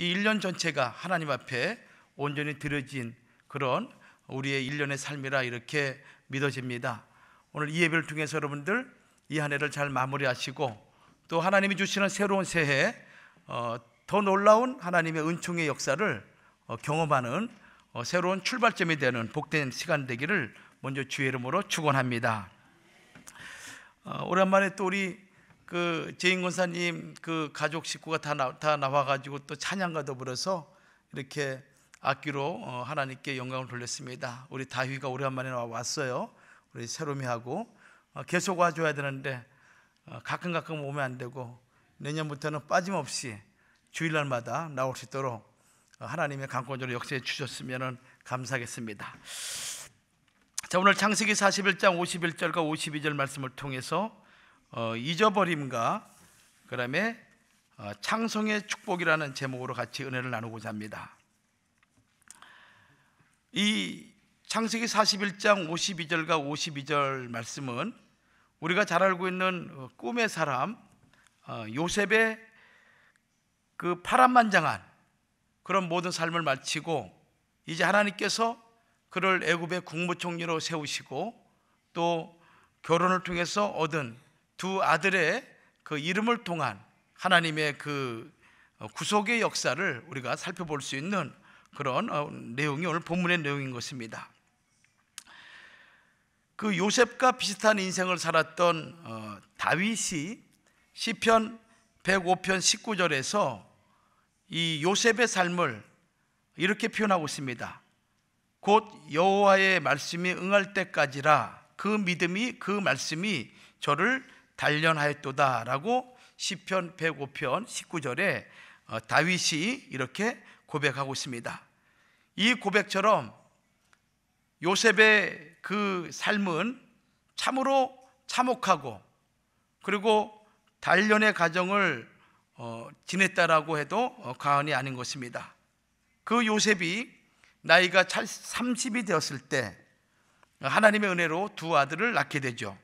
이 1년 전체가 하나님 앞에 온전히 드려진 그런 우리의 1년의 삶이라 이렇게 믿어집니다. 오늘 이 예배를 통해서 여러분들 이 한 해를 잘 마무리하시고 또 하나님이 주시는 새로운 새해 어, 더 놀라운 하나님의 은총의 역사를 어, 경험하는 어, 새로운 출발점이 되는 복된 시간 되기를 먼저 주의 이름으로 축원합니다. 어, 오랜만에 또 우리 그 제인 권사님 그 가족 식구가 다, 나, 다 나와가지고 또 찬양과 더불어서 이렇게 악기로 어, 하나님께 영광을 돌렸습니다. 우리 다휘가 오랜만에 왔어요. 우리 새롬이하고 어, 계속 와줘야 되는데 어, 가끔 가끔 오면 안 되고 내년부터는 빠짐없이 주일날마다 나올 수 있도록 하나님의 강권적으로 역사해 주셨으면 감사하겠습니다. 자 오늘 창세기 41장 51절과 52절 말씀을 통해서 어, 잊어버림과 그다음에 어, 창성의 축복이라는 제목으로 같이 은혜를 나누고자 합니다. 이 창세기 41장 52절과 52절 말씀은 우리가 잘 알고 있는 어, 꿈의 사람 어, 요셉의 그 파란만장한 그런 모든 삶을 마치고 이제 하나님께서 그를 애굽의 국무총리로 세우시고 또 결혼을 통해서 얻은 두 아들의 그 이름을 통한 하나님의 그 어, 구속의 역사를 우리가 살펴볼 수 있는 그런 어, 내용이 오늘 본문의 내용인 것입니다. 그 요셉과 비슷한 인생을 살았던 어, 다윗이 시편 105편 19절에서 이 요셉의 삶을 이렇게 표현하고 있습니다. 곧 여호와의 말씀이 응할 때까지라 그 믿음이 그 말씀이 저를 단련하였도다라고 시편 105편 19절에 어, 다윗이 이렇게 고백하고 있습니다. 이 고백처럼 요셉의 그 삶은 참으로 참혹하고 그리고 단련의 과정을 어, 지냈다라고 해도 어, 과언이 아닌 것입니다. 그 요셉이 나이가 30이 되었을 때 하나님의 은혜로 두 아들을 낳게 되죠.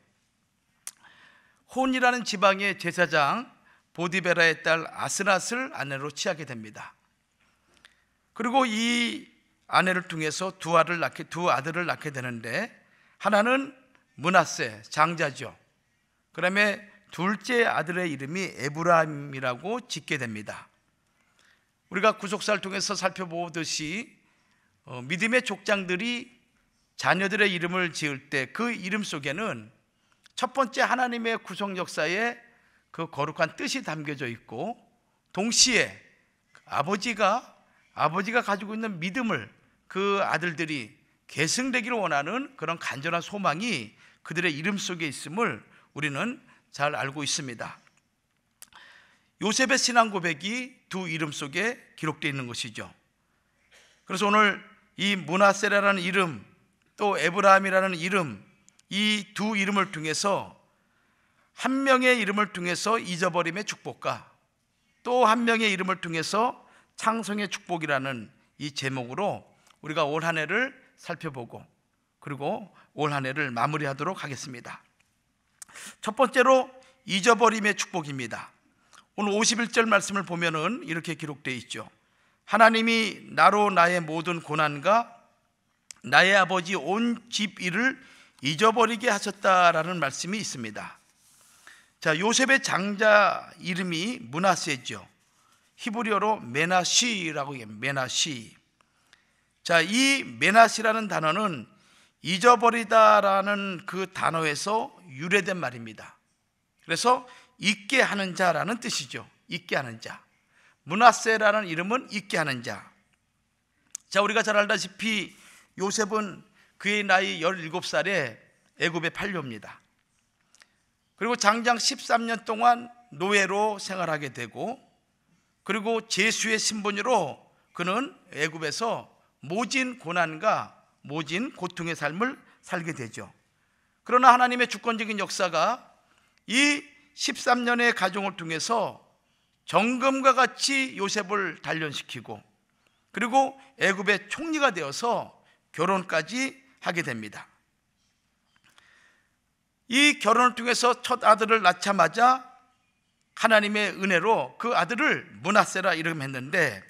혼이라는 지방의 제사장 보디베라의 딸 아스낫을 아내로 취하게 됩니다. 그리고 이 아내를 통해서 두 아들을 낳게 두 아들을 낳게 되는데 하나는 문하세 장자죠. 그다음에 둘째 아들의 이름이 에브라임이라고 짓게 됩니다. 우리가 구속사를 통해서 살펴보듯이 어, 믿음의 족장들이 자녀들의 이름을 지을 때 그 이름 속에는 첫 번째 하나님의 구속 역사에 그 거룩한 뜻이 담겨져 있고 동시에 그 아버지가 아버지가 가지고 있는 믿음을 그 아들들이 계승되기를 원하는 그런 간절한 소망이 그들의 이름 속에 있음을 우리는 잘 알고 있습니다. 요셉의 신앙 고백이 두 이름 속에 기록되어 있는 것이죠. 그래서 오늘 이 문하세라라는 이름 또 에브라함이라는 이름 이두 이름을 통해서 한 명의 이름을 통해서 잊어버림의 축복과 또 한 명의 이름을 통해서 창성의 축복이라는 이 제목으로 우리가 올 한 해를 살펴보고 그리고 올 한 해를 마무리하도록 하겠습니다. 첫 번째로 잊어버림의 축복입니다. 오늘 51절 말씀을 보면은 이렇게 기록되어 있죠. 하나님이 나로 나의 모든 고난과 나의 아버지 온 집 일을 잊어버리게 하셨다라는 말씀이 있습니다. 자, 요셉의 장자 이름이 문하세죠. 히브리어로 메나시라고 해요. 메나시. 자, 이 메나시라는 단어는 잊어버리다라는 그 단어에서 유래된 말입니다. 그래서 잊게 하는 자라는 뜻이죠. 잊게 하는 자. 문하세라는 이름은 잊게 하는 자. 자, 우리가 잘 알다시피 요셉은 그의 나이 17살에 애굽에 팔려옵니다. 그리고 장장 13년 동안 노예로 생활하게 되고 그리고 제수의 신분으로 그는 애굽에서 모진 고난과 모진 고통의 삶을 살게 되죠. 그러나 하나님의 주권적인 역사가 이 13년의 가정을 통해서 정금과 같이 요셉을 단련시키고 그리고 애굽의 총리가 되어서 결혼까지 하게 됩니다. 이 결혼을 통해서 첫 아들을 낳자마자 하나님의 은혜로 그 아들을 문하세라 이름했는데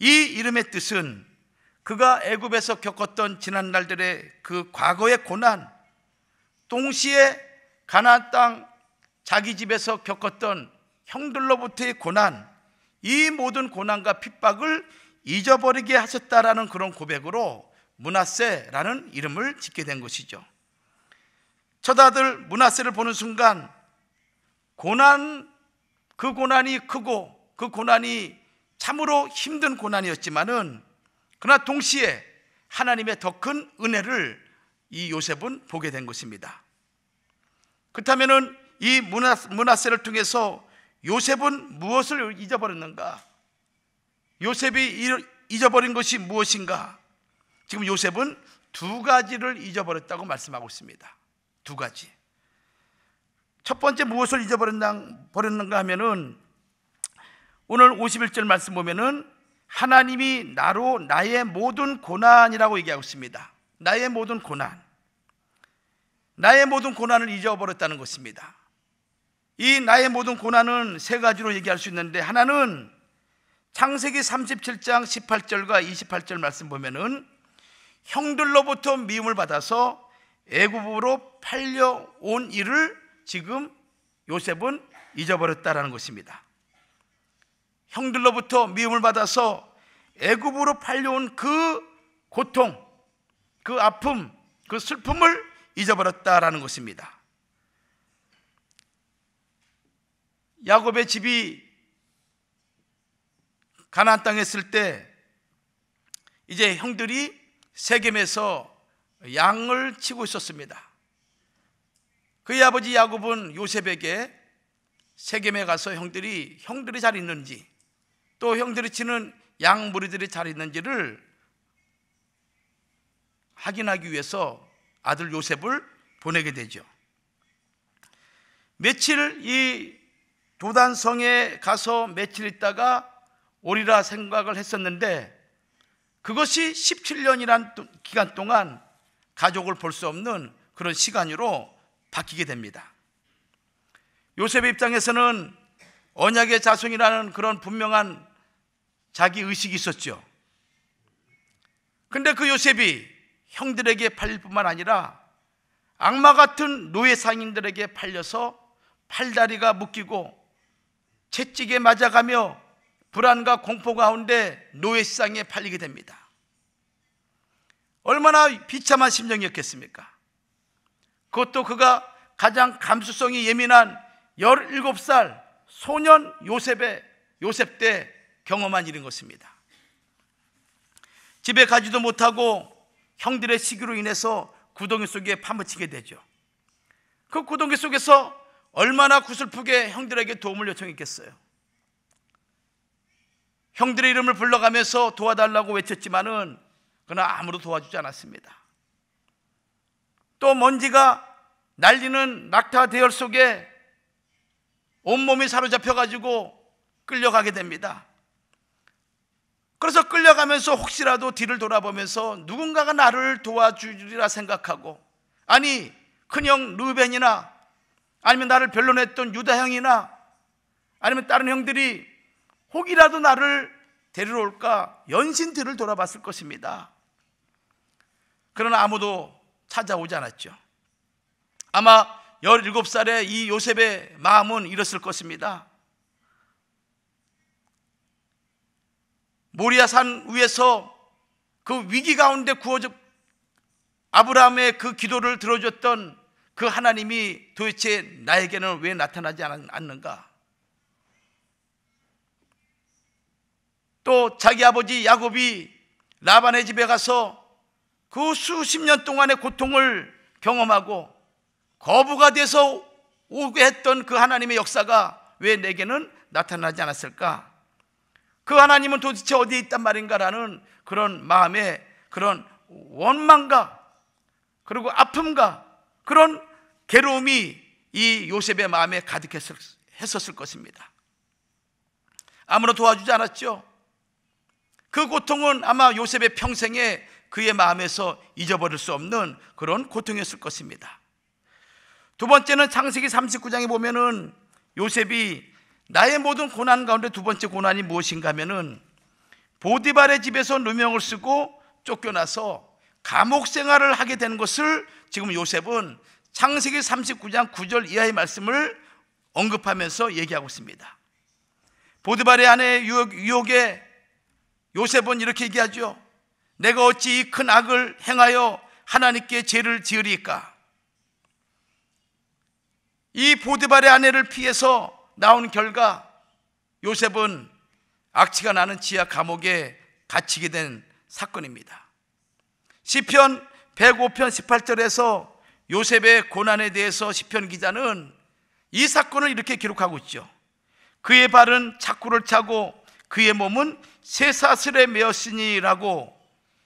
이 이름의 뜻은 그가 애굽에서 겪었던 지난 날들의 그 과거의 고난 동시에 가나안 땅 자기 집에서 겪었던 형들로부터의 고난 이 모든 고난과 핍박을 잊어버리게 하셨다라는 그런 고백으로 문하세라는 이름을 짓게 된 것이죠. 저다들 문하세를 보는 순간 고난 그 고난이 크고 그 고난이 참으로 힘든 고난이었지만은 그러나 동시에 하나님의 더 큰 은혜를 이 요셉은 보게 된 것입니다. 그렇다면은 이 문하세를 통해서 요셉은 무엇을 잊어버렸는가? 요셉이 잊어버린 것이 무엇인가? 지금 요셉은 두 가지를 잊어버렸다고 말씀하고 있습니다. 두 가지. 첫 번째 무엇을 잊어버렸는가 하면은 오늘 51절 말씀 보면은 하나님이 나로 나의 모든 고난이라고 얘기하고 있습니다. 나의 모든 고난. 나의 모든 고난을 잊어버렸다는 것입니다. 이 나의 모든 고난은 세 가지로 얘기할 수 있는데 하나는 창세기 37장 18절과 28절 말씀 보면은 형들로부터 미움을 받아서 애굽으로 팔려온 일을 지금 요셉은 잊어버렸다라는 것입니다. 형들로부터 미움을 받아서 애굽으로 팔려온 그 고통, 그 아픔, 그 슬픔을 잊어버렸다라는 것입니다. 야곱의 집이 가나안 땅에 있을 때 이제 형들이 세겜에서 양을 치고 있었습니다. 그의 아버지 야곱은 요셉에게 세겜에 가서 형들이 형들이 잘 있는지 또 형들이 치는 양 무리들이 잘 있는지를 확인하기 위해서 아들 요셉을 보내게 되죠. 며칠 이 도단성에 가서 며칠 있다가 오리라 생각을 했었는데 그것이 17년이란 기간 동안 가족을 볼 수 없는 그런 시간으로 바뀌게 됩니다. 요셉의 입장에서는 언약의 자손이라는 그런 분명한 자기 의식이 있었죠. 근데 그 요셉이 형들에게 팔릴 뿐만 아니라 악마 같은 노예 상인들에게 팔려서 팔다리가 묶이고 채찍에 맞아가며 불안과 공포 가운데 노예 시장에 팔리게 됩니다. 얼마나 비참한 심정이었겠습니까? 그것도 그가 가장 감수성이 예민한 17살 소년 요셉의 요셉 때 경험한 일인 것입니다. 집에 가지도 못하고 형들의 시기로 인해서 구덩이 속에 파묻히게 되죠. 그 구덩이 속에서 얼마나 구슬프게 형들에게 도움을 요청했겠어요. 형들의 이름을 불러가면서 도와달라고 외쳤지만은 그는 아무도 도와주지 않았습니다. 또 먼지가 날리는 낙타 대열 속에 온몸이 사로잡혀 가지고 끌려가게 됩니다. 그래서 끌려가면서 혹시라도 뒤를 돌아보면서 누군가가 나를 도와주리라 생각하고 아니 큰형 루벤이나 아니면 나를 변론했던 유다 형이나 아니면 다른 형들이 혹이라도 나를 데리러 올까 연신 들을 돌아봤을 것입니다. 그러나 아무도 찾아오지 않았죠. 아마 17살의 이 요셉의 마음은 이렇을 것입니다. 모리아산 위에서 그 위기 가운데 구워져 아브라함의 그 기도를 들어줬던 그 하나님이 도대체 나에게는 왜 나타나지 않았는가? 또 자기 아버지 야곱이 라반의 집에 가서 그 수십 년 동안의 고통을 경험하고 거부가 돼서 오게 했던 그 하나님의 역사가 왜 내게는 나타나지 않았을까? 그 하나님은 도대체 어디에 있단 말인가라는 그런 마음의 그런 원망과 그리고 아픔과 그런 괴로움이 이 요셉의 마음에 가득했었을 것입니다. 아무도 도와주지 않았죠. 그 고통은 아마 요셉의 평생에 그의 마음에서 잊어버릴 수 없는 그런 고통이었을 것입니다. 두 번째는 창세기 39장에 보면은 요셉이 나의 모든 고난 가운데 두 번째 고난이 무엇인가 하면은 보디발의 집에서 누명을 쓰고 쫓겨나서 감옥 생활을 하게 되는 것을 지금 요셉은 창세기 39장 9절 이하의 말씀을 언급하면서 얘기하고 있습니다. 보디발의 아내 유혹, 유혹에 요셉은 이렇게 얘기하죠. 내가 어찌 이 큰 악을 행하여 하나님께 죄를 지으리까? 이 보디발의 아내를 피해서 나온 결과 요셉은 악취가 나는 지하 감옥에 갇히게 된 사건입니다. 시편 105편 18절에서 요셉의 고난에 대해서 시편 기자는 이 사건을 이렇게 기록하고 있죠. 그의 발은 착구를 차고 그의 몸은 세사슬에 매었으니라고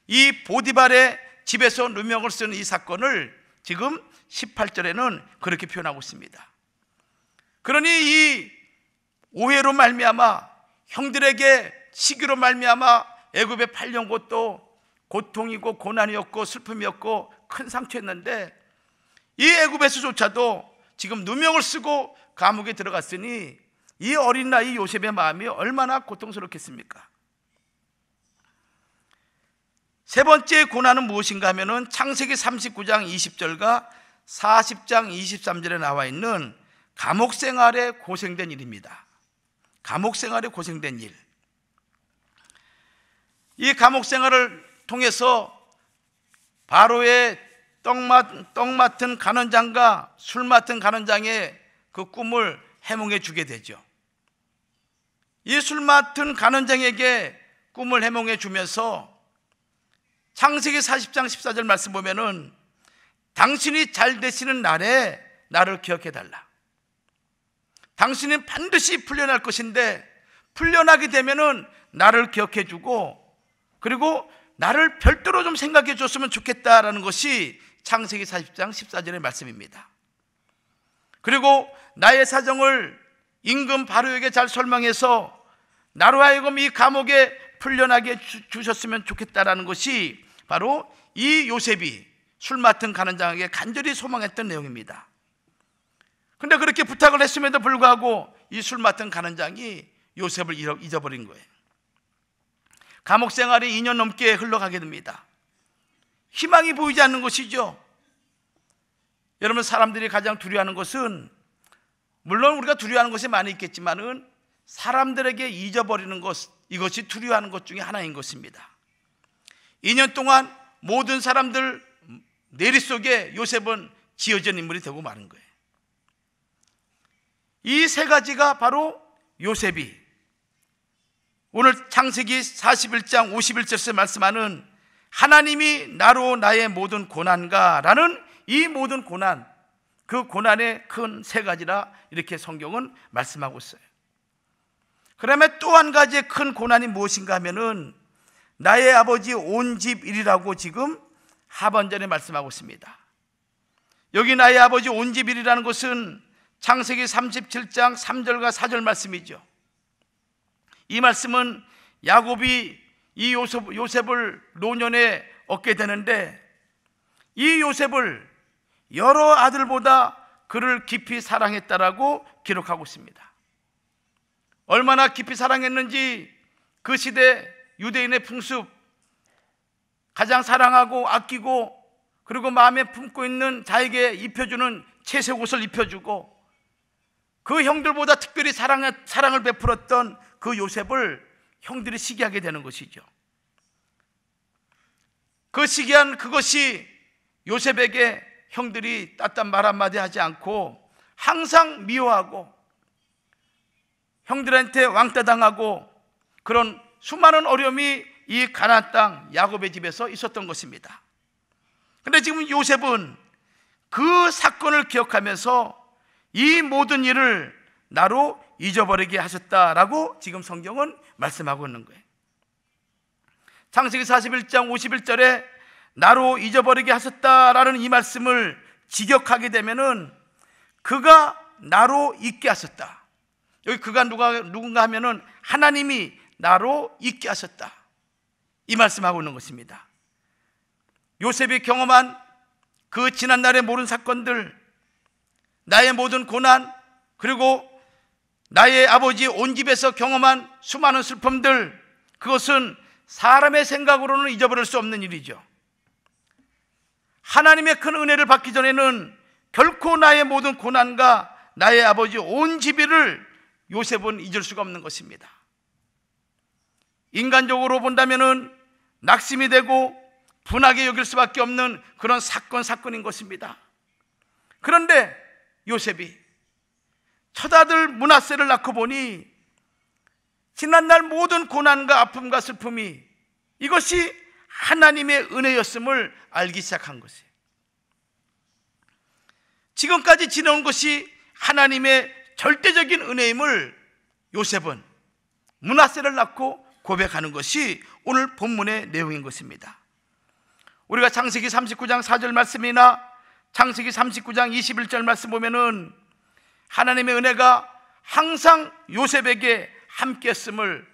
이 보디발의 집에서 누명을 쓰는 이 사건을 지금 18절에는 그렇게 표현하고 있습니다. 그러니 이 오해로 말미암아 형들에게 시기로 말미암아 애굽에 팔려온 것도 고통이고 고난이었고 슬픔이었고 큰 상처였는데 이 애굽에서조차도 지금 누명을 쓰고 감옥에 들어갔으니 이 어린 나이 요셉의 마음이 얼마나 고통스럽겠습니까? 세 번째 고난은 무엇인가 하면은 창세기 39장 20절과 40장 23절에 나와 있는 감옥 생활에 고생된 일입니다. 감옥 생활에 고생된 일. 이 감옥 생활을 통해서 바로의 떡맛, 떡 맡은 간원장과 술 맡은 간원장의 그 꿈을 해몽해 주게 되죠. 이 술 맡은 간원장에게 꿈을 해몽해 주면서 창세기 40장 14절 말씀 보면은 당신이 잘 되시는 날에 나를 기억해 달라. 당신은 반드시 풀려날 것인데 풀려나게 되면은 나를 기억해 주고 그리고 나를 별도로 좀 생각해 줬으면 좋겠다라는 것이 창세기 40장 14절의 말씀입니다. 그리고 나의 사정을 임금 바로에게 잘 설명해서 나로 하여금 이 감옥에 풀려나게 주셨으면 좋겠다라는 것이 바로 이 요셉이 술 맡은 가는 장에게 간절히 소망했던 내용입니다. 근데 그렇게 부탁을 했음에도 불구하고 이 술 맡은 가는 장이 요셉을 잊어버린 거예요. 감옥 생활이 2년 넘게 흘러가게 됩니다. 희망이 보이지 않는 것이죠. 여러분 사람들이 가장 두려워하는 것은 물론 우리가 두려워하는 것이 많이 있겠지만은 사람들에게 잊어버리는 것 이것이 두려워하는 것 중에 하나인 것입니다. 2년 동안 모든 사람들 내리 속에 요셉은 지어진 인물이 되고 마는 거예요. 이 세 가지가 바로 요셉이 오늘 창세기 41장 51절에서 말씀하는 하나님이 나로 나의 모든 고난과 라는 이 모든 고난, 그 고난의 큰 세 가지라 이렇게 성경은 말씀하고 있어요. 그다음또한 가지의 큰 고난이 무엇인가 하면은 나의 아버지 온 집 일이라고 지금 하반전에 말씀하고 있습니다. 여기 나의 아버지 온 집 일이라는 것은 창세기 37장 3절과 4절 말씀이죠. 이 말씀은 야곱이 이 요셉, 요셉을 노년에 얻게 되는데 이 요셉을 여러 아들보다 그를 깊이 사랑했다라고 기록하고 있습니다. 얼마나 깊이 사랑했는지 그 시대 유대인의 풍습, 가장 사랑하고 아끼고 그리고 마음에 품고 있는 자에게 입혀주는 채색 옷을 입혀주고 그 형들보다 특별히 사랑에, 사랑을 베풀었던 그 요셉을 형들이 시기하게 되는 것이죠. 그 시기한 그것이 요셉에게 형들이 따뜻한 말 한마디 하지 않고 항상 미워하고 형들한테 왕따 당하고 그런 수많은 어려움이 이가나땅 야곱의 집에서 있었던 것입니다. 근데 지금 요셉은 그 사건을 기억하면서 이 모든 일을 나로 잊어버리게 하셨다라고 지금 성경은 말씀하고 있는 거예요. 창세기 41장 51절에 나로 잊어버리게 하셨다라는 이 말씀을 직역하게 되면은 그가 나로 잊게 하셨다. 여기 그가 누가 누군가 하면은 하나님이 나로 있게 하셨다. 이 말씀하고 있는 것입니다. 요셉이 경험한 그 지난날의 모든 사건들, 나의 모든 고난, 그리고 나의 아버지 온 집에서 경험한 수많은 슬픔들, 그것은 사람의 생각으로는 잊어버릴 수 없는 일이죠. 하나님의 큰 은혜를 받기 전에는 결코 나의 모든 고난과 나의 아버지 온 집이를 요셉은 잊을 수가 없는 것입니다. 인간적으로 본다면은 낙심이 되고 분하게 여길 수밖에 없는 그런 사건 사건인 것입니다. 그런데 요셉이 처자들 문하세를 낳고 보니 지난날 모든 고난과 아픔과 슬픔이 이것이 하나님의 은혜였음을 알기 시작한 것이에요. 지금까지 지나온 것이 하나님의 절대적인 은혜임을 요셉은 문하세를 낳고 고백하는 것이 오늘 본문의 내용인 것입니다. 우리가 창세기 39장 4절 말씀이나 창세기 39장 21절 말씀 보면은 하나님의 은혜가 항상 요셉에게 함께했음을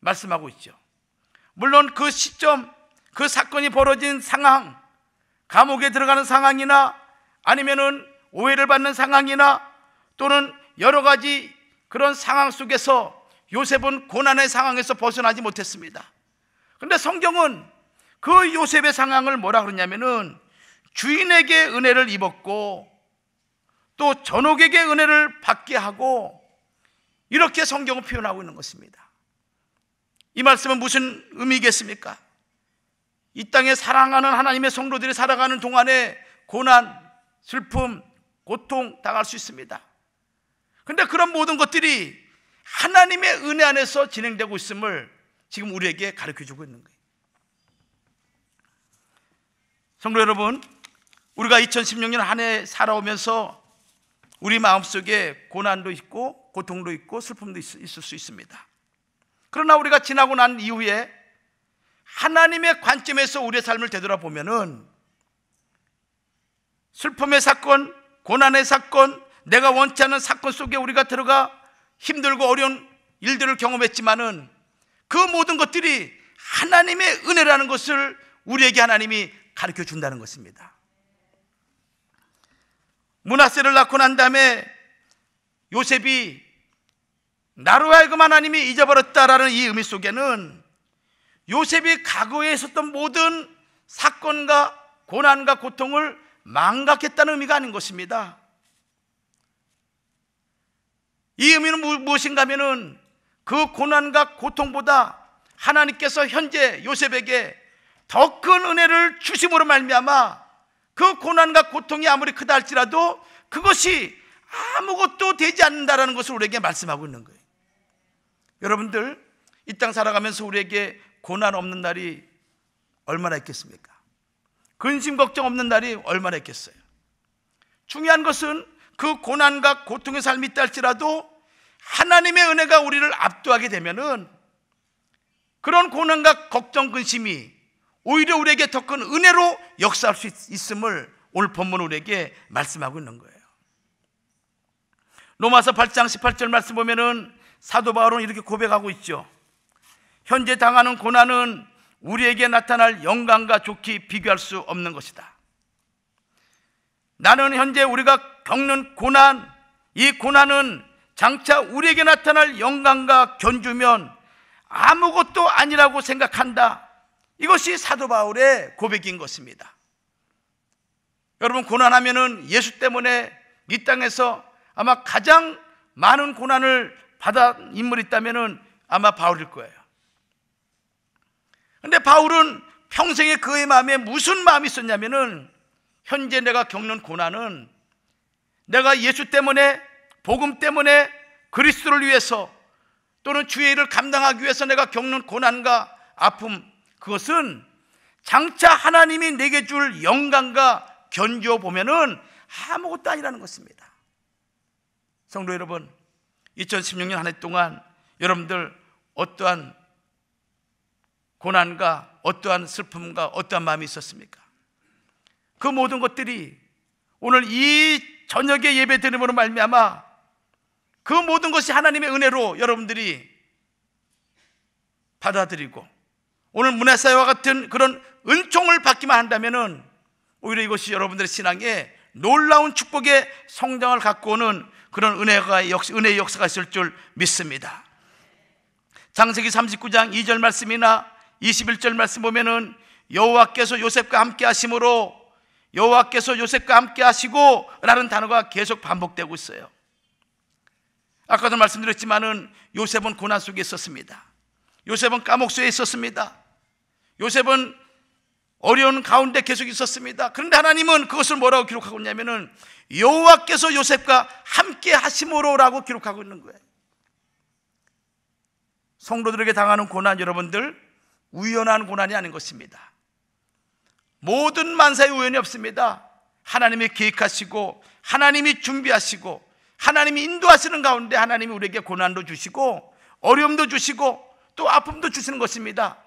말씀하고 있죠. 물론 그 시점, 그 사건이 벌어진 상황, 감옥에 들어가는 상황이나 아니면은 오해를 받는 상황이나 또는 여러 가지 그런 상황 속에서 요셉은 고난의 상황에서 벗어나지 못했습니다. 그런데 성경은 그 요셉의 상황을 뭐라 그러냐면은 주인에게 은혜를 입었고 또 전옥에게 은혜를 받게 하고 이렇게 성경을 표현하고 있는 것입니다. 이 말씀은 무슨 의미겠습니까? 이 땅에 사랑하는 하나님의 성도들이 살아가는 동안에 고난, 슬픔, 고통 당할 수 있습니다. 그런데 그런 모든 것들이 하나님의 은혜 안에서 진행되고 있음을 지금 우리에게 가르쳐 주고 있는 거예요. 성도 여러분, 우리가 2016년 한 해 살아오면서 우리 마음속에 고난도 있고 고통도 있고 슬픔도 있, 을수 있습니다. 그러나 우리가 지나고 난 이후에 하나님의 관점에서 우리의 삶을 되돌아보면은 슬픔의 사건, 고난의 사건, 내가 원치 않는 사건 속에 우리가 들어가 힘들고 어려운 일들을 경험했지만은 그 모든 것들이 하나님의 은혜라는 것을 우리에게 하나님이 가르쳐 준다는 것입니다. 문하세를 낳고 난 다음에 요셉이 나로 하금 하나님이 잊어버렸다라는 이 의미 속에는 요셉이 과거에 있었던 모든 사건과 고난과 고통을 망각했다는 의미가 아닌 것입니다. 이 의미는 무엇인가 하면은 그 고난과 고통보다 하나님께서 현재 요셉에게 더 큰 은혜를 주심으로 말미암아 그 고난과 고통이 아무리 크다 할지라도 그것이 아무것도 되지 않는다라는 것을 우리에게 말씀하고 있는 거예요. 여러분들 이 땅 살아가면서 우리에게 고난 없는 날이 얼마나 있겠습니까? 근심 걱정 없는 날이 얼마나 있겠어요? 중요한 것은 그 고난과 고통의 삶이 딸지라도 하나님의 은혜가 우리를 압도하게 되면은 그런 고난과 걱정 근심이 오히려 우리에게 더 큰 은혜로 역사할 수 있음을 오늘 본문 우리에게 말씀하고 있는 거예요. 로마서 8장 18절 말씀 보면은 사도 바울은 이렇게 고백하고 있죠. 현재 당하는 고난은 우리에게 나타날 영광과 좋기 비교할 수 없는 것이다. 나는 현재 우리가 겪는 고난, 이 고난은 장차 우리에게 나타날 영광과 견주면 아무것도 아니라고 생각한다. 이것이 사도 바울의 고백인 것입니다. 여러분, 고난하면은 예수 때문에 이 땅에서 아마 가장 많은 고난을 받은 인물이 있다면은 아마 바울일 거예요. 근데 바울은 평생에 그의 마음에 무슨 마음이 있었냐면은 현재 내가 겪는 고난은 내가 예수 때문에 복음 때문에 그리스도를 위해서 또는 주의 일을 감당하기 위해서 내가 겪는 고난과 아픔 그것은 장차 하나님이 내게 줄 영광과 견주어 보면은 아무것도 아니라는 것입니다. 성도 여러분, 2016년 한 해 동안 여러분들 어떠한 고난과 어떠한 슬픔과 어떠한 마음이 있었습니까? 그 모든 것들이 오늘 이 저녁에 예배드림으로 말미암아 그 모든 것이 하나님의 은혜로 여러분들이 받아들이고 오늘 문화사회와 같은 그런 은총을 받기만 한다면 오히려 이것이 여러분들의 신앙에 놀라운 축복의 성장을 갖고 오는 그런 은혜가 역시 은혜의 역사가 있을 줄 믿습니다. 장세기 39장 2절 말씀이나 21절 말씀 보면은 여호와께서 요셉과 함께 하심으로 여호와께서 요셉과 함께 하시고 라는 단어가 계속 반복되고 있어요. 아까도 말씀드렸지만은 요셉은 고난 속에 있었습니다. 요셉은 까목수에 있었습니다. 요셉은 어려운 가운데 계속 있었습니다. 그런데 하나님은 그것을 뭐라고 기록하고 있냐면은 여호와께서 요셉과 함께 하심으로라고 기록하고 있는 거예요. 성도들에게 당하는 고난 여러분들 우연한 고난이 아닌 것입니다. 모든 만사의 우연이 없습니다. 하나님이 계획하시고 하나님이 준비하시고 하나님이 인도하시는 가운데 하나님이 우리에게 고난도 주시고 어려움도 주시고 또 아픔도 주시는 것입니다.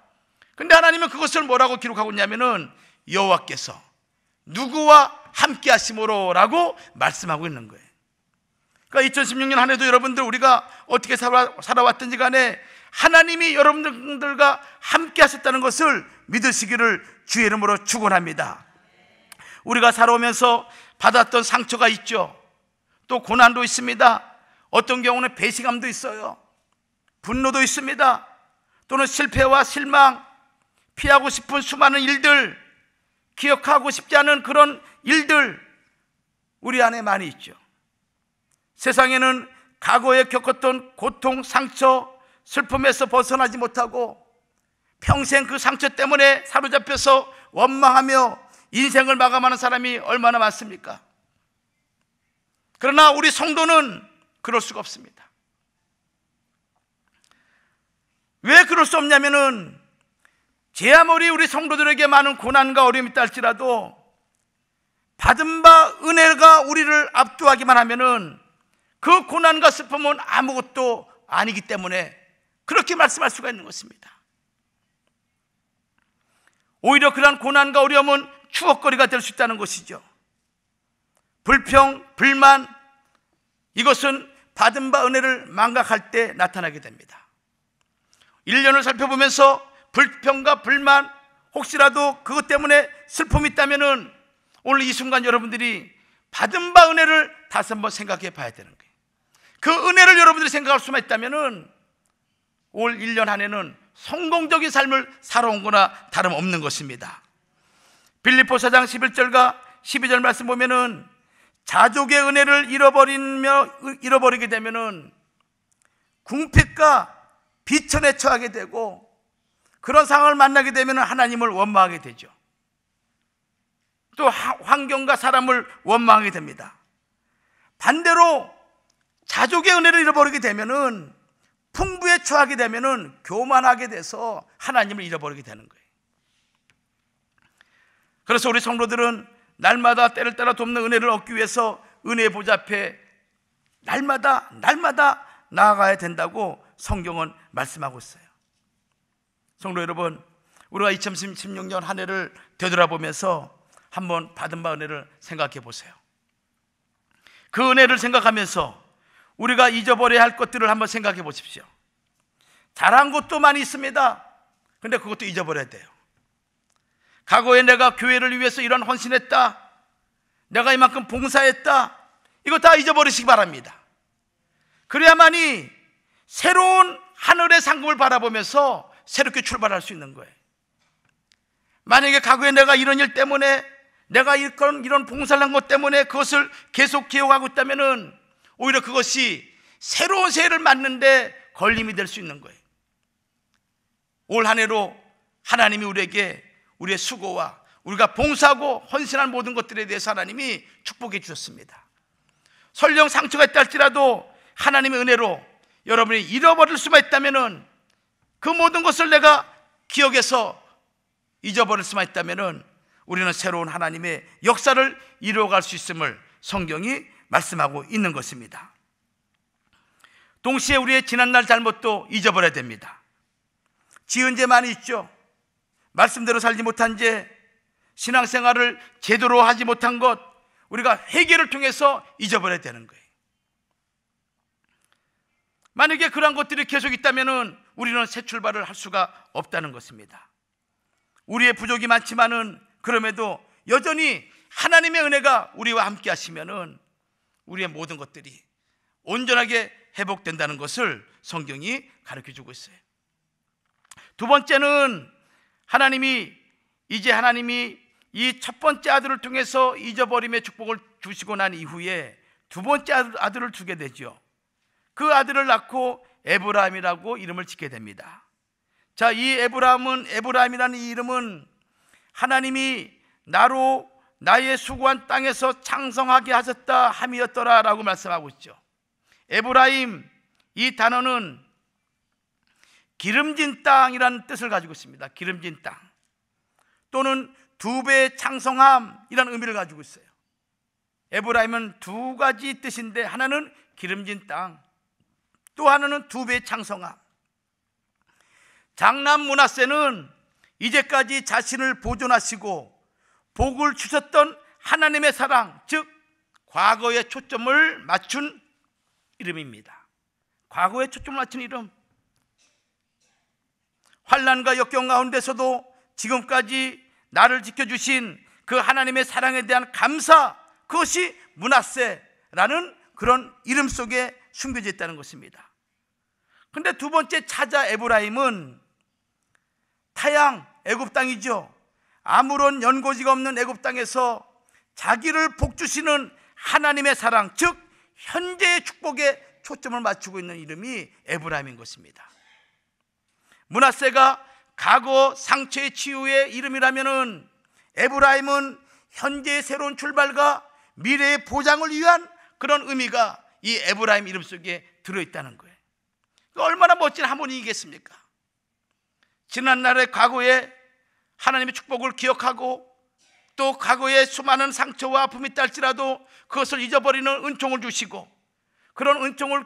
근데 하나님은 그것을 뭐라고 기록하고 있냐면은 여호와께서 누구와 함께 하심으로라고 말씀하고 있는 거예요. 그러니까 2016년 한 해도 여러분들 우리가 어떻게 살아왔든지 간에 하나님이 여러분들과 함께 하셨다는 것을 믿으시기를 주의 이름으로 축원합니다. 우리가 살아오면서 받았던 상처가 있죠. 또 고난도 있습니다. 어떤 경우는 배신감도 있어요. 분노도 있습니다. 또는 실패와 실망, 피하고 싶은 수많은 일들, 기억하고 싶지 않은 그런 일들 우리 안에 많이 있죠. 세상에는 과거에 겪었던 고통, 상처, 슬픔에서 벗어나지 못하고 평생 그 상처 때문에 사로잡혀서 원망하며 인생을 마감하는 사람이 얼마나 많습니까? 그러나 우리 성도는 그럴 수가 없습니다. 왜 그럴 수 없냐면은 제 아무리 우리 성도들에게 많은 고난과 어려움이 딸지라도 받은 바 은혜가 우리를 압도하기만 하면은 그 고난과 슬픔은 아무것도 아니기 때문에 그렇게 말씀할 수가 있는 것입니다. 오히려 그러한 고난과 어려움은 추억거리가 될 수 있다는 것이죠. 불평, 불만, 이것은 받은 바 은혜를 망각할 때 나타나게 됩니다. 1년을 살펴보면서 불평과 불만, 혹시라도 그것 때문에 슬픔이 있다면 오늘 이 순간 여러분들이 받은 바 은혜를 다시 한번 생각해 봐야 되는 거예요. 그 은혜를 여러분들이 생각할 수만 있다면 올 1년 한 해는 성공적인 삶을 살아온 거나 다름없는 것입니다. 빌리포 사장 11절과 12절 말씀 보면은 자족의 은혜를 잃어버리며 잃어버리게 되면은 궁핍과 비천에 처하게 되고 그런 상황을 만나게 되면 하나님을 원망하게 되죠. 또 환경과 사람을 원망하게 됩니다. 반대로 자족의 은혜를 잃어버리게 되면은 풍부에 처하게 되면은 교만하게 돼서 하나님을 잃어버리게 되는 거예요. 그래서 우리 성도들은 날마다 때를 따라 돕는 은혜를 얻기 위해서 은혜 보좌 앞에 날마다 날마다 나아가야 된다고 성경은 말씀하고 있어요. 성도 여러분, 우리가 2016년 한 해를 되돌아보면서 한번 받은 바 은혜를 생각해 보세요. 그 은혜를 생각하면서 우리가 잊어버려야 할 것들을 한번 생각해 보십시오. 잘한 것도 많이 있습니다. 근데 그것도 잊어버려야 돼요. 과거에 내가 교회를 위해서 이런 헌신했다. 내가 이만큼 봉사했다. 이거 다 잊어버리시기 바랍니다. 그래야만이 새로운 하늘의 상급을 바라보면서 새롭게 출발할 수 있는 거예요. 만약에 과거에 내가 이런 일 때문에 내가 이런, 이런 봉사를 한 것 때문에 그것을 계속 기억하고 있다면은 오히려 그것이 새로운 새해를 맞는데 걸림이 될 수 있는 거예요. 올 한 해로 하나님이 우리에게 우리의 수고와 우리가 봉사하고 헌신한 모든 것들에 대해서 하나님이 축복해 주셨습니다. 설령 상처가 있다 할지라도 하나님의 은혜로 여러분이 잃어버릴 수만 있다면그 모든 것을 내가 기억해서 잊어버릴 수만 있다면 우리는 새로운 하나님의 역사를 이루어갈 수 있음을 성경이 말씀하고 있는 것입니다. 동시에 우리의 지난날 잘못도 잊어버려야 됩니다. 지은 죄만 있죠. 말씀대로 살지 못한 죄, 신앙생활을 제대로 하지 못한 것, 우리가 회개를 통해서 잊어버려야 되는 거예요. 만약에 그러한 것들이 계속 있다면 우리는 새 출발을 할 수가 없다는 것입니다. 우리의 부족이 많지만은 그럼에도 여전히 하나님의 은혜가 우리와 함께 하시면은 우리의 모든 것들이 온전하게 회복된다는 것을 성경이 가르쳐 주고 있어요. 두 번째는 하나님이 이제 하나님이 이 첫 번째 아들을 통해서 잊어버림의 축복을 주시고 난 이후에 두 번째 아들을 주게 되죠. 그 아들을 낳고 에브라함이라고 이름을 짓게 됩니다. 자, 이 에브라함은 에브라함이라는 이 이름은 하나님이 나로 나의 수고한 땅에서 창성하게 하셨다 함이었더라 라고 말씀하고 있죠. 에브라임 이 단어는 기름진 땅이라는 뜻을 가지고 있습니다. 기름진 땅. 또는 두 배의 창성함이라는 의미를 가지고 있어요. 에브라임은 두 가지 뜻인데 하나는 기름진 땅, 또 하나는 두 배의 창성함. 장남 문하세는 이제까지 자신을 보존하시고 복을 주셨던 하나님의 사랑, 즉 과거에 초점을 맞춘 이름입니다. 과거에 초점을 맞춘 이름. 환란과 역경 가운데서도 지금까지 나를 지켜주신 그 하나님의 사랑에 대한 감사 그것이 문하세라는 그런 이름 속에 숨겨져 있다는 것입니다. 근데 두 번째 찾아 에브라임은 타양 애굽 땅이죠. 아무런 연고지가 없는 애굽 땅에서 자기를 복주시는 하나님의 사랑, 즉 현재의 축복에 초점을 맞추고 있는 이름이 에브라임인 것입니다. 문하세가 과거 상처의 치유의 이름이라면은 에브라임은 현재의 새로운 출발과 미래의 보장을 위한 그런 의미가 이 에브라임 이름 속에 들어있다는 거예요. 얼마나 멋진 하모니이겠습니까? 지난날의 과거의 하나님의 축복을 기억하고 또과거에 수많은 상처와 아픔이 있지라도 그것을 잊어버리는 은총을 주시고 그런 은총을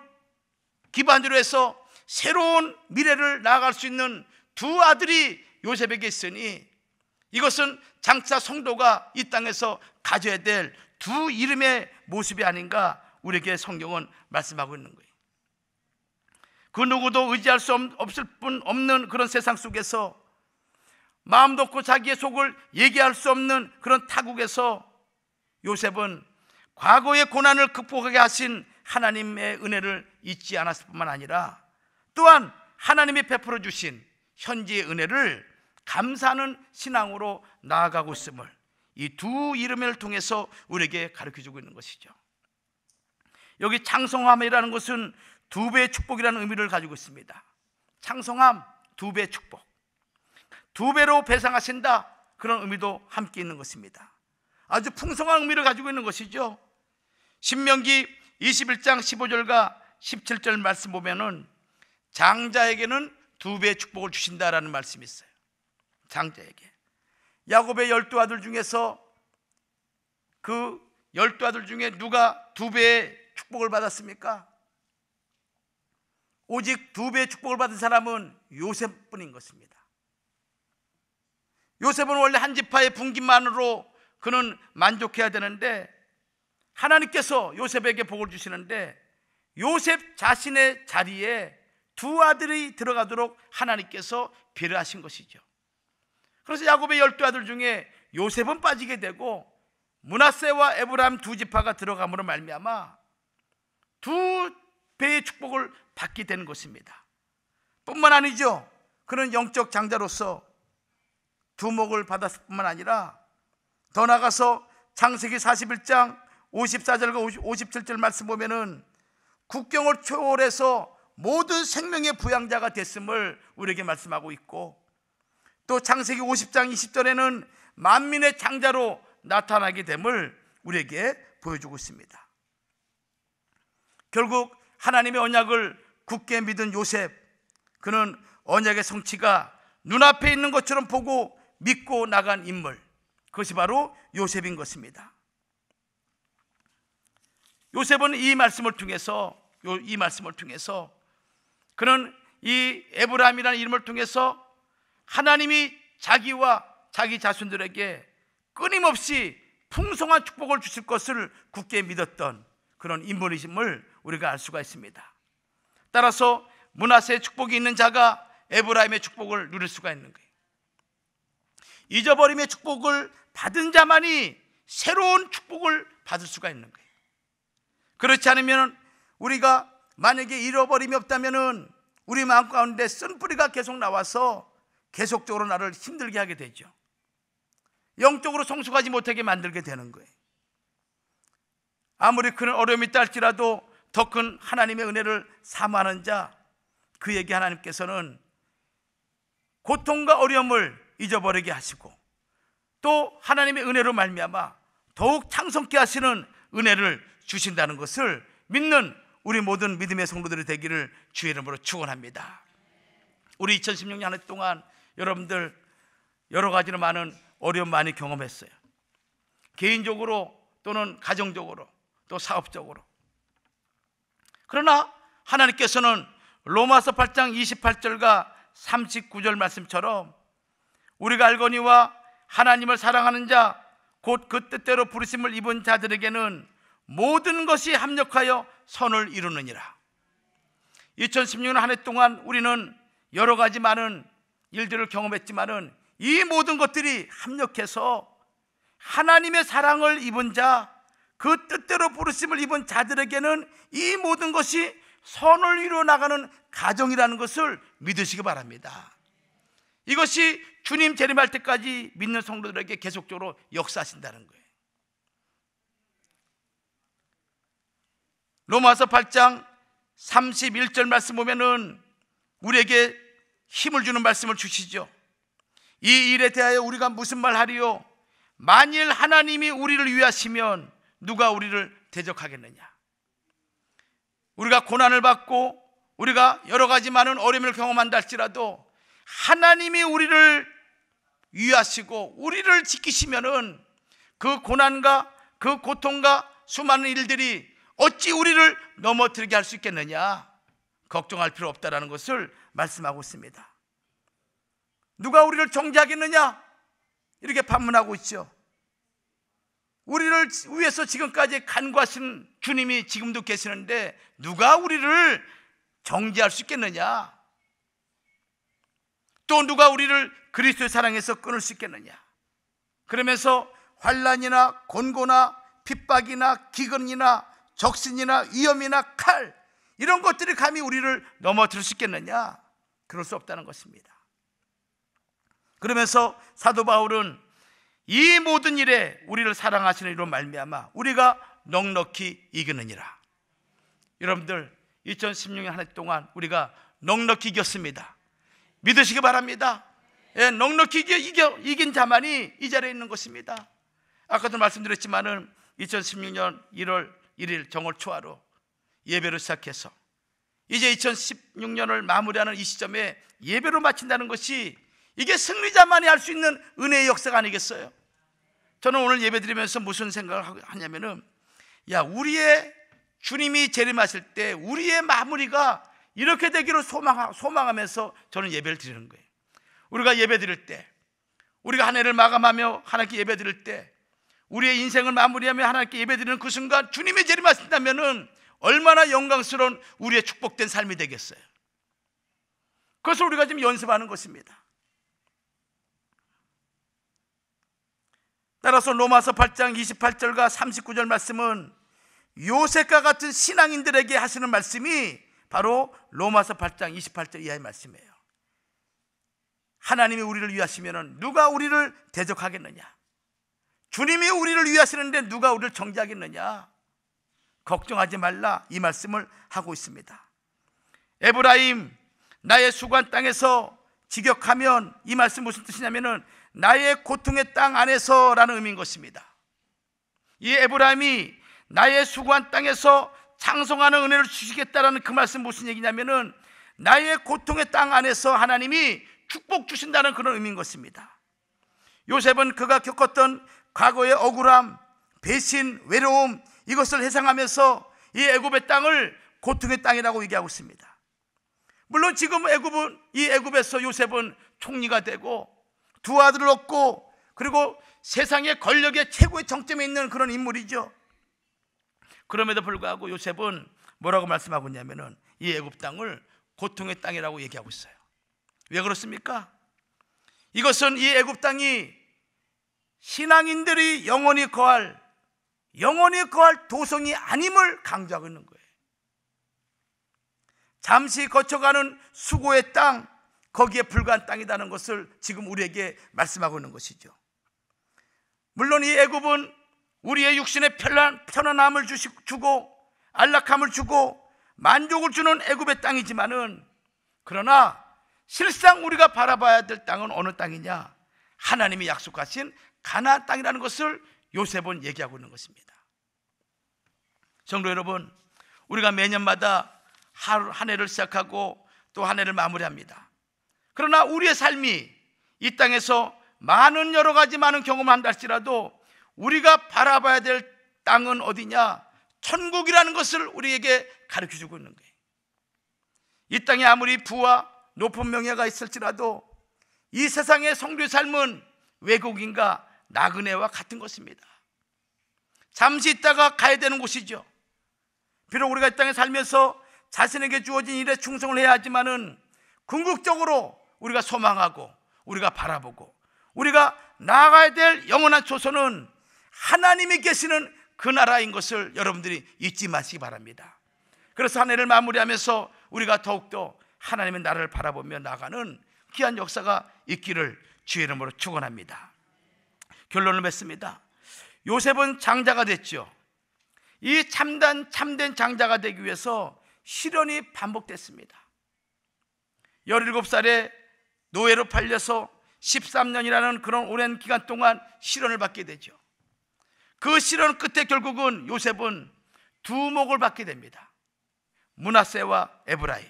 기반으로 해서 새로운 미래를 나아갈 수 있는 두 아들이 요셉에게 있으니 이것은 장차 성도가 이 땅에서 가져야 될 두 이름의 모습이 아닌가 우리에게 성경은 말씀하고 있는 거예요. 그 누구도 의지할 수 없을 뿐 없는 그런 세상 속에서 마음도 없고 자기의 속을 얘기할 수 없는 그런 타국에서 요셉은 과거의 고난을 극복하게 하신 하나님의 은혜를 잊지 않았을 뿐만 아니라 또한 하나님이 베풀어 주신 현지의 은혜를 감사하는 신앙으로 나아가고 있음을 이 두 이름을 통해서 우리에게 가르쳐 주고 있는 것이죠. 여기 창성함이라는 것은 두 배의 축복이라는 의미를 가지고 있습니다. 창성함, 두 배의 축복. 두 배로 배상하신다. 그런 의미도 함께 있는 것입니다. 아주 풍성한 의미를 가지고 있는 것이죠. 신명기 21장 15절과 17절 말씀 보면은 장자에게는 두 배의 축복을 주신다라는 말씀이 있어요. 장자에게. 야곱의 열두 아들 중에서 그 열두 아들 중에 누가 두 배의 축복을 받았습니까? 오직 두 배의 축복을 받은 사람은 요셉뿐인 것입니다. 요셉은 원래 한 지파의 분기만으로 그는 만족해야 되는데 하나님께서 요셉에게 복을 주시는데 요셉 자신의 자리에 두 아들이 들어가도록 하나님께서 비를 하신 것이죠. 그래서 야곱의 열두 아들 중에 요셉은 빠지게 되고 문하세와 에브람 두 지파가 들어감으로 말미암아 두 배의 축복을 받게 되는 것입니다. 뿐만 아니죠. 그는 영적 장자로서 두목을 받았을 뿐만 아니라 더 나가서 창세기 41장 54절과 57절 말씀 보면은 국경을 초월해서 모든 생명의 부양자가 됐음을 우리에게 말씀하고 있고 또 창세기 50장 20절에는 만민의 창자로 나타나게 됨을 우리에게 보여주고 있습니다. 결국 하나님의 언약을 굳게 믿은 요셉 그는 언약의 성취가 눈앞에 있는 것처럼 보고 믿고 나간 인물. 그것이 바로 요셉인 것입니다. 요셉은 이 말씀을 통해서 이 말씀을 통해서 그는 이 에브라임이라는 이름을 통해서 하나님이 자기와 자기 자손들에게 끊임없이 풍성한 축복을 주실 것을 굳게 믿었던 그런 인물이심을 우리가 알 수가 있습니다. 따라서 문하세의 축복이 있는 자가 에브라임의 축복을 누릴 수가 있는 거예요. 잊어버림의 축복을 받은 자만이 새로운 축복을 받을 수가 있는 거예요. 그렇지 않으면 우리가 만약에 잃어버림이 없다면 우리 마음 가운데 쓴 뿌리가 계속 나와서 계속적으로 나를 힘들게 하게 되죠. 영적으로 성숙하지 못하게 만들게 되는 거예요. 아무리 큰 어려움이 딸지라도더 큰 하나님의 은혜를 삼하는 자, 그에게 하나님께서는 고통과 어려움을 잊어버리게 하시고 또 하나님의 은혜로 말미암아 더욱 창성케 하시는 은혜를 주신다는 것을 믿는 우리 모든 믿음의 성도들이 되기를 주의 이름으로 축원합니다. 우리 2016년 한 해 동안 여러분들 여러 가지로 많은 어려움 많이 경험했어요. 개인적으로 또는 가정적으로 또 사업적으로. 그러나 하나님께서는 로마서 8장 28절과 39절 말씀처럼 우리가 알거니와 하나님을 사랑하는 자 곧 그 뜻대로 부르심을 입은 자들에게는 모든 것이 합력하여 선을 이루느니라. 2016년 한 해 동안 우리는 여러 가지 많은 일들을 경험했지만은 이 모든 것들이 합력해서 하나님의 사랑을 입은 자, 그 뜻대로 부르심을 입은 자들에게는 이 모든 것이 선을 이루어 나가는 가정이라는 것을 믿으시기 바랍니다. 이것이 주님 재림할 때까지 믿는 성도들에게 계속적으로 역사하신다는 거예요. 로마서 8장 31절 말씀 보면은 우리에게 힘을 주는 말씀을 주시죠. 이 일에 대하여 우리가 무슨 말 하리요? 만일 하나님이 우리를 위하시면 누가 우리를 대적하겠느냐? 우리가 고난을 받고 우리가 여러 가지 많은 어려움을 경험한다 할지라도 하나님이 우리를 위하시고 우리를 지키시면은 그 고난과 그 고통과 수많은 일들이 어찌 우리를 넘어뜨리게 할 수 있겠느냐 걱정할 필요 없다라는 것을 말씀하고 있습니다. 누가 우리를 정지하겠느냐 이렇게 반문하고 있죠. 우리를 위해서 지금까지 간과하신 주님이 지금도 계시는데 누가 우리를 정지할수 있겠느냐? 또 누가 우리를 그리스도의 사랑에서 끊을 수 있겠느냐? 그러면서 환란이나 권고나 핍박이나 기근이나 적신이나 위험이나 칼 이런 것들이 감히 우리를 넘어뜨릴 수 있겠느냐? 그럴 수 없다는 것입니다. 그러면서 사도 바울은 이 모든 일에 우리를 사랑하시는 이로 말미암아 우리가 넉넉히 이기느니라. 여러분들 2016년 한 해 동안 우리가 넉넉히 이겼습니다. 믿으시기 바랍니다. 예, 넉넉히 이겨, 이긴 자만이 이 자리에 있는 것입니다. 아까도 말씀드렸지만은 2016년 1월 1일 정월 초하루 예배를 시작해서 이제 2016년을 마무리하는 이 시점에 예배로 마친다는 것이 이게 승리자만이 할 수 있는 은혜의 역사가 아니겠어요? 저는 오늘 예배 드리면서 무슨 생각을 하냐면은 야, 우리의 주님이 재림하실 때 우리의 마무리가 이렇게 되기를 소망하, 소망하면서 저는 예배를 드리는 거예요. 우리가 예배 드릴 때, 우리가 한 해를 마감하며 하나님께 예배 드릴 때, 우리의 인생을 마무리하며 하나님께 예배 드리는 그 순간 주님의 재림하신다면 얼마나 영광스러운 우리의 축복된 삶이 되겠어요. 그것을 우리가 지금 연습하는 것입니다. 따라서 로마서 8장 28절과 39절 말씀은 요셉과 같은 신앙인들에게 하시는 말씀이 바로 로마서 8장 28절 이하의 말씀이에요. 하나님이 우리를 위하시면 누가 우리를 대적하겠느냐? 주님이 우리를 위하시는데 누가 우리를 정죄하겠느냐? 걱정하지 말라 이 말씀을 하고 있습니다. 에브라임 나의 수관 땅에서 직역하면 이 말씀 무슨 뜻이냐면은 나의 고통의 땅 안에서라는 의미인 것입니다. 이 에브라임이 나의 수고한 땅에서 장성하는 은혜를 주시겠다라는 그 말씀 무슨 얘기냐면은 나의 고통의 땅 안에서 하나님이 축복 주신다는 그런 의미인 것입니다. 요셉은 그가 겪었던 과거의 억울함, 배신, 외로움 이것을 해상하면서 이 애굽의 땅을 고통의 땅이라고 얘기하고 있습니다. 물론 지금 애굽은 이 애굽에서 요셉은 총리가 되고 두 아들을 얻고 그리고 세상의 권력의 최고의 정점에 있는 그런 인물이죠. 그럼에도 불구하고 요셉은 뭐라고 말씀하고 있냐면은 이 애굽 땅을 고통의 땅이라고 얘기하고 있어요. 왜 그렇습니까? 이것은 이 애굽 땅이 신앙인들이 영원히 거할 영원히 거할 도성이 아님을 강조하고 있는 거예요. 잠시 거쳐가는 수고의 땅, 거기에 불과한 땅이라는 것을 지금 우리에게 말씀하고 있는 것이죠. 물론 이 애굽은 우리의 육신에 편안, 편안함을 주시, 주고 안락함을 주고 만족을 주는 애굽의 땅이지만은 그러나 실상 우리가 바라봐야 될 땅은 어느 땅이냐? 하나님이 약속하신 가나안 땅이라는 것을 요셉은 얘기하고 있는 것입니다. 성도 여러분, 우리가 매년마다 하루, 한 해를 시작하고 또 한 해를 마무리합니다. 그러나 우리의 삶이 이 땅에서 많은 여러 가지 많은 경험을 한다 할지라도 우리가 바라봐야 될 땅은 어디냐? 천국이라는 것을 우리에게 가르쳐 주고 있는 거예요. 이 땅에 아무리 부와 높은 명예가 있을지라도 이 세상의 성도 삶은 외국인과 나그네와 같은 것입니다. 잠시 있다가 가야 되는 곳이죠. 비록 우리가 이 땅에 살면서 자신에게 주어진 일에 충성을 해야 하지만은 궁극적으로 우리가 소망하고 우리가 바라보고 우리가 나아가야 될 영원한 초소는 하나님이 계시는 그 나라인 것을 여러분들이 잊지 마시기 바랍니다. 그래서 한 해를 마무리하면서 우리가 더욱더 하나님의 나라를 바라보며 나가는 귀한 역사가 있기를 주의 이름으로 축원합니다. 결론을 맺습니다. 요셉은 장자가 됐죠. 이 참단 참된 장자가 되기 위해서 시련이 반복됐습니다. 17살에 노예로 팔려서 13년이라는 그런 오랜 기간 동안 시련을 받게 되죠. 그 실현 끝에 결국은 요셉은 두 목을 받게 됩니다. 문하세와 에브라임.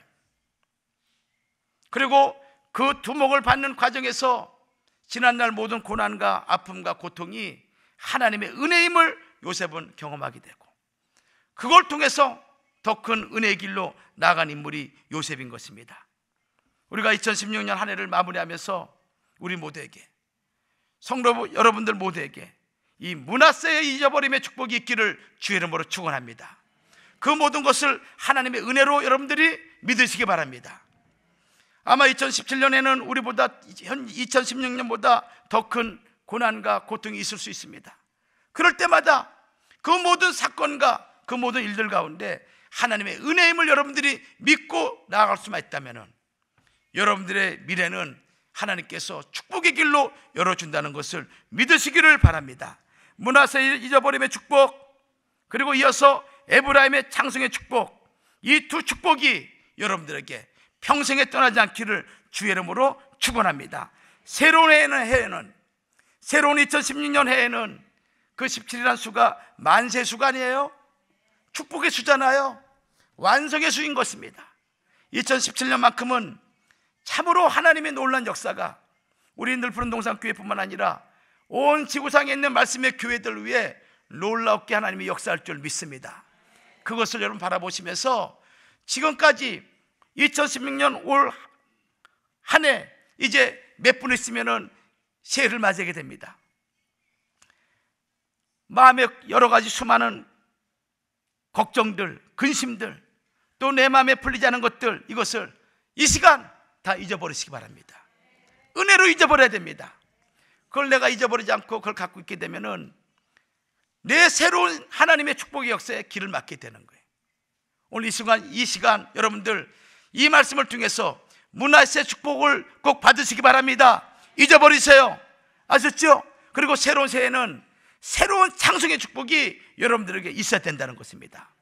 그리고 그 두 목을 받는 과정에서 지난날 모든 고난과 아픔과 고통이 하나님의 은혜임을 요셉은 경험하게 되고 그걸 통해서 더 큰 은혜의 길로 나간 인물이 요셉인 것입니다. 우리가 2016년 한 해를 마무리하면서 우리 모두에게 성도 여러분들 모두에게 이 문화세의 잊어버림의 축복이 있기를 주의 이름으로 축원합니다. 그 모든 것을 하나님의 은혜로 여러분들이 믿으시기 바랍니다. 아마 2017년에는 우리보다 2016년보다 더 큰 고난과 고통이 있을 수 있습니다. 그럴 때마다 그 모든 사건과 그 모든 일들 가운데 하나님의 은혜임을 여러분들이 믿고 나아갈 수만 있다면 여러분들의 미래는 하나님께서 축복의 길로 열어준다는 것을 믿으시기를 바랍니다. 문하세 잊어버림의 축복, 그리고 이어서 에브라임의 장성의 축복, 이 두 축복이 여러분들에게 평생에 떠나지 않기를 주의 이름으로 축원합니다. 새로운 해에는 해에는 새로운 2016년 해에는 그 17이라는 수가 만세 수가 아니에요. 축복의 수잖아요. 완성의 수인 것입니다. 2017년만큼은 참으로 하나님의 놀란 역사가 우리 늘푸른 동상교회뿐만 아니라 온 지구상에 있는 말씀의 교회들 위해 놀랍게 하나님이 역사할 줄 믿습니다. 그것을 여러분 바라보시면서 지금까지 2016년 올 한 해 이제 몇 분 있으면은 새해를 맞이하게 됩니다. 마음의 여러 가지 수많은 걱정들, 근심들, 또 내 마음에 풀리지 않은 것들 이것을 이 시간 다 잊어버리시기 바랍니다. 은혜로 잊어버려야 됩니다. 그걸 내가 잊어버리지 않고 그걸 갖고 있게 되면은 내 새로운 하나님의 축복의 역사에 길을 막게 되는 거예요. 오늘 이 순간 이 시간 여러분들 이 말씀을 통해서 문화세 축복을 꼭 받으시기 바랍니다. 잊어버리세요. 아셨죠? 그리고 새로운 새해는 새로운 창성의 축복이 여러분들에게 있어야 된다는 것입니다.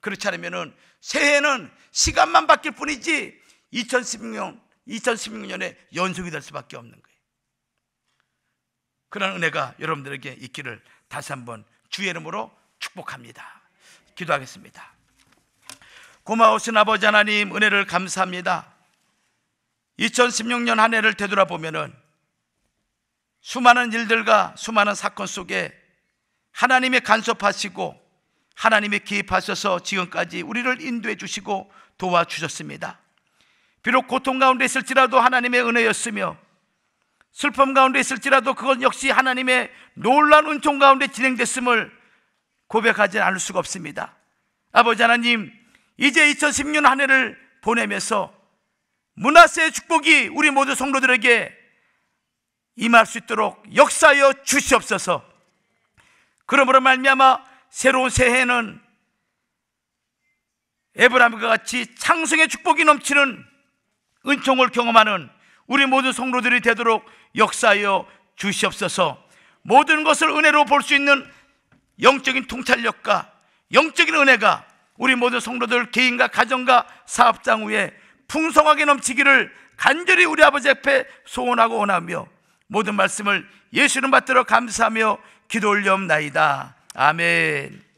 그렇지 않으면 새해는 시간만 바뀔 뿐이지 2016년, 2016년에 연속이 될 수밖에 없는 거예요. 그런 은혜가 여러분들에게 있기를 다시 한번 주의 이름으로 축복합니다. 기도하겠습니다. 고마우신 아버지 하나님 은혜를 감사합니다. 2016년 한 해를 되돌아보면은 수많은 일들과 수많은 사건 속에 하나님의 간섭하시고 하나님의 개입하셔서 지금까지 우리를 인도해 주시고 도와주셨습니다. 비록 고통 가운데 있을지라도 하나님의 은혜였으며 슬픔 가운데 있을지라도 그건 역시 하나님의 놀란 은총 가운데 진행됐음을 고백하지 않을 수가 없습니다. 아버지 하나님, 이제 2010년 한 해를 보내면서 문화세의 축복이 우리 모두 성도들에게 임할 수 있도록 역사여 주시옵소서. 그러므로 말미암아 새로운 새해는 에브라임과 같이 창성의 축복이 넘치는 은총을 경험하는 우리 모든 성도들이 되도록 역사하여 주시옵소서 모든 것을 은혜로 볼 수 있는 영적인 통찰력과 영적인 은혜가 우리 모든 성도들 개인과 가정과 사업장 후에 풍성하게 넘치기를 간절히 우리 아버지 앞에 소원하고 원하며 모든 말씀을 예수님 받들어 감사하며 기도 올려옵나이다 아멘.